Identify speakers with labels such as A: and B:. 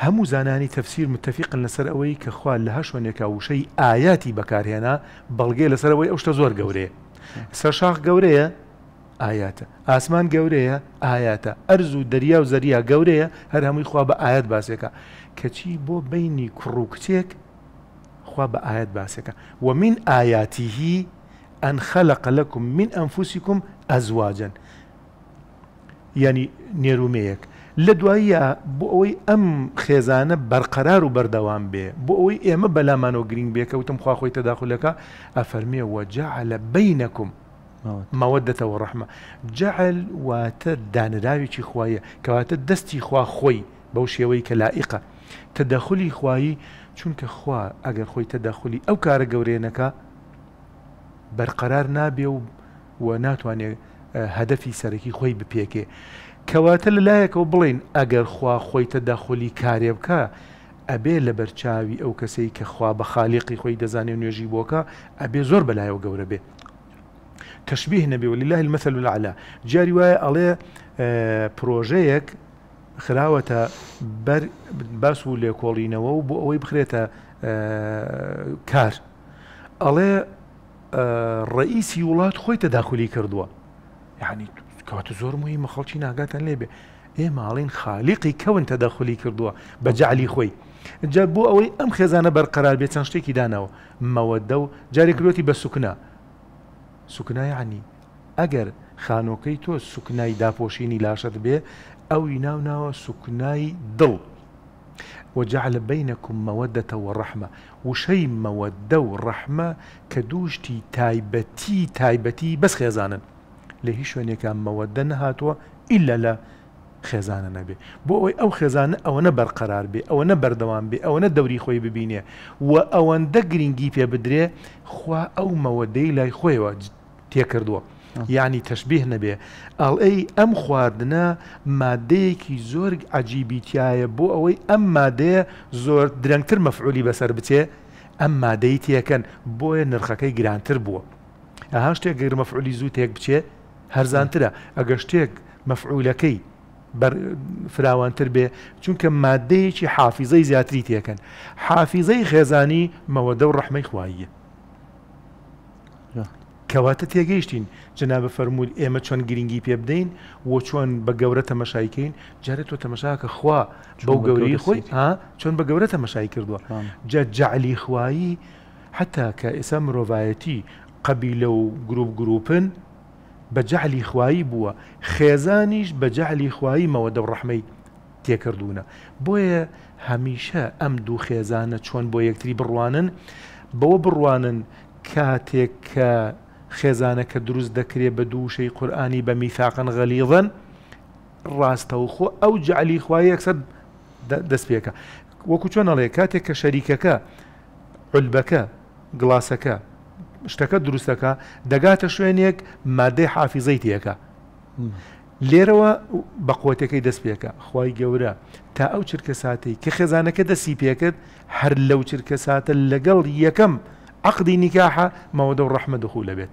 A: هەموو زانانی تەفسیر متتەفیقن لەسەر ئەوەی کە خوا لە هە شوێنێکا وشەی ئاياتی بەکارهێنا بەڵگێ لەسەرەوەی ئەو شتە زۆر گەورەیە سەر شاخ گەورەیە ئاياتە ئاسمان گەورەیە ئاياتە ئەرز و دەریا و زەریا گەورەیە هەر هەمووی خوا بە ئاەت باسێکە کەچی بۆ بینی کوڕووکچێک خوا بە ئاەت باسەکە و من ئاياتیهی ئەن خەلق لەکم من ئەنفوسیکم ئەزواجن ینی نێرومەیەک لە دواییە بۆ ئەوەی ئەم خێزانە بەرقەرار و بەردەوام بێ بۆ ئەوەی ئێمە بەلامانەوە گرنگ بێکەوتم خواخۆی تەداخلەکە ئەفەرمیە وەجا لە بینەکم مەوەدەتەوە ڕەحمە جعل واتە دانراویی خوایە کەواتە دەستی خوا خۆی بەو شێوەی کە لائقە تەدەخلی خوایی چونکە خوا ئەگەر خۆی تەدەخلی ئەو کارە گەورێنەکە بەرقەرار نابێ و و ناتوانێت هەدەفی سەرەکی خۆی بپێکێ کەواتە لەلایەکەەوە بڵین ئەگەر خوا خۆی تەداخۆلی کارێ بکە ئەبێ لە بەرچاوی ئەو کەسەی کە خوا بە خالیقی خۆی دەزانێ نوێژی بۆکە ئەبێ زۆر بەلایەوە گەورە بێ تەشببیه نەبێ ولیلاه المثل العلا جاری وایە ئەڵێ پرۆژەیەک خراوەتە بەر باس و لێکۆڵینەوە و بۆ ئەوەی بخرێتە کار ئەڵێ ڕئیسی وڵات خۆی تەداخلی کردووە یعنی کەواتە زۆر مهمە خەڵکی ناگاتەن لێبێ ئێماڵین خالیقی کەون تەداخلی کردووە بە جعلی خۆی جا بۆ ئەوەی ئەم خێزانە بەرقەرار بێت چەند شتێکی داناەوە مەوەدە و جارێکلوەتی بە سوکنا سوکنای عنی ئەگەر خانۆکەی تۆ سوکنای داپۆشینی لاشت بێ ئەوی ناو ناوە سوکنای دڵ وجعل بينكم مودة ورحمة وشي مودة ورحمة كدوشتي تايبتي تايبتي بس خيزانا لە هیچ شوێنێکان مەوەدە نەهاتووە ئیلا لە خێزانە نەبێ بۆ ئەوەی ئەو خێزانە ئەوەنە بەرقەرار بێ ئەوەنە بەردەوام بێ ئەوەنە دەوری خۆی ببینێ و ئەوەندە گرنگی پێ بدرێ خوا ئەو مەوەدەی لای خۆیەوە تێکردووە یعنی تەشببیه نەبێ ئەڵ ئەی ئەم خواردنە مادەیەکی زۆر عجیبیتیایە بۆ ئەوەی ئەم مادەیە زۆر درەنگتر مەفعولی بەسەر بچێ ئەم مادەی تێکەن بۆیە نرخەکەی گرانتر بووە. ئەها شتێک گەرمەفعولی زوو تێک بچێت هەرزانترە ئەگە شتێک مەفعولەکەی فراوانتر بێ چونکە مادەیەکی حافیزەی زیاتری تێکەن حافیزەی خێزانی مەوەدە و ڕحمەی خواییە کەواتە تێگەیشتین جنابە فەرمول ئێمە چۆن گرنگی پێ بدەین و چۆن بە گەورە تەمەشایکەین جارێت تۆ تەمەشاکە خوا بەو گەوری خۆی چۆن بە گەورە تەمەشای کردووە جە جعلی خوایی حتا کە ئێستا مرۆڤایەتی قەبی لەو گروپ گروپن بە جەعلی خوایی بووە خێزانیش بە جەعلی خواییمەوە دەو ڕەحمەی تێکردوونە بۆیە هەمیشە ئەم دوو خێزانە چۆن بۆ یەکتری بڕوانن بەوە بڕوانن کاتێک کە خێزانەکە دروست دەکرێت بە دووشەی قورآانی بە میثاقن غەلیڵن ڕاستە و خۆ ئەو جعلی خوای یەکسەر دەست پێەکە وەکو چۆنەڵێ کاتێک کە شەریکەکە عولبەکە گڵاسەکە شتەکە دروستەکە دەگاتە شوێنێک مادەی حافیزەی تیەکە لێرەوە بە قوتەکەی دەست پێەکە خی گەورە تا ئەو چرکە ساتی کە خێزانەکە دەسی پێکرد هەر لەو چرکە ساتە لەگەڵ یەکەم عقدی نیکاحە مەوەدە و ڕەحمە دخوو لەبێت.